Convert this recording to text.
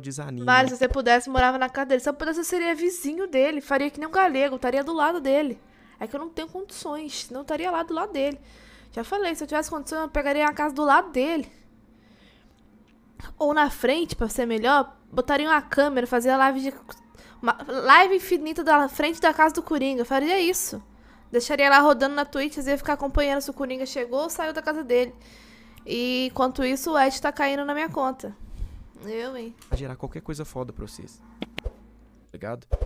desanima. Mário, se você pudesse, morava na casa dele. Se eu pudesse, eu seria vizinho dele. Faria que nem um galego, estaria do lado dele. É que eu não tenho condições, não estaria lá do lado dele. Já falei, se eu tivesse condições, eu pegaria a casa do lado dele. Ou na frente, para ser melhor, botaria uma câmera, fazia live de. Uma live infinita da frente da casa do Coringa. Faria isso. Deixaria lá rodando na Twitch, ia ficar acompanhando se o Coringa chegou ou saiu da casa dele. E enquanto isso, o Ed tá caindo na minha conta. Eu, hein? Pra gerar qualquer coisa foda pra vocês. Tá ligado?